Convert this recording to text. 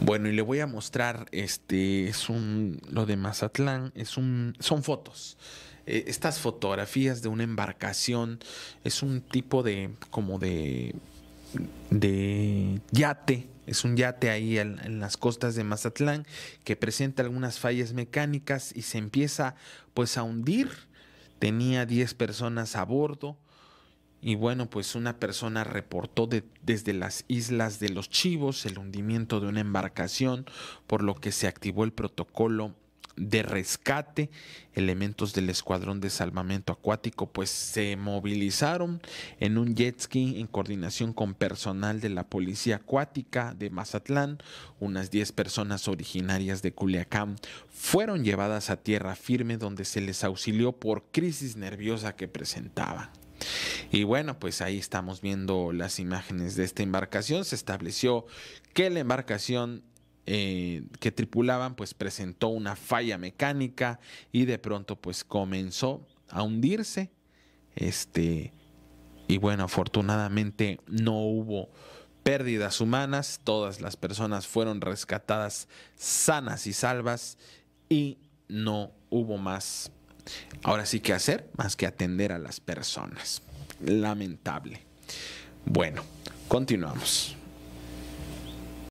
Bueno, y le voy a mostrar, este, es un, lo de Mazatlán, es un, son fotos. Eh, estas fotografías de una embarcación, es un tipo de, como de, de yate, es un yate ahí en, en, las costas de Mazatlán que presenta algunas fallas mecánicas y se empieza pues a hundir. Tenía 10 personas a bordo y bueno, pues una persona reportó desde las islas de los Chivos el hundimiento de una embarcación, por lo que se activó el protocolo de rescate, elementos del Escuadrón de Salvamento Acuático, pues se movilizaron en un jet ski en coordinación con personal de la Policía Acuática de Mazatlán. Unas 10 personas originarias de Culiacán fueron llevadas a tierra firme donde se les auxilió por crisis nerviosa que presentaban. Y bueno, pues ahí estamos viendo las imágenes de esta embarcación. Se estableció que la embarcación eh, que tripulaban pues presentó una falla mecánica y de pronto pues comenzó a hundirse. Este, y bueno, afortunadamente no hubo pérdidas humanas, todas las personas fueron rescatadas sanas y salvas y no hubo más, ahora sí que hacer, más que atender a las personas lamentable. Bueno, continuamos.